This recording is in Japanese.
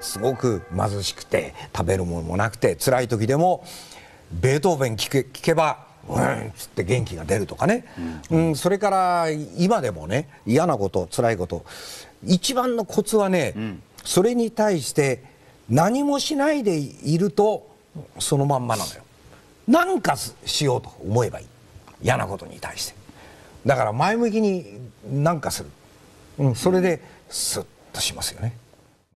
すごく貧しくて食べるものもなくて辛い時でもベートーベン聴けけばうんっつって元気が出るとかね、うん、うん、それから今でもね嫌なこと辛いこと一番のコツはね、うん、それに対して何もしないでいるとそのまんまなのよ何かしようと思えばいい嫌なことに対してだから前向きに何かする、うん、それでスッとしますよね。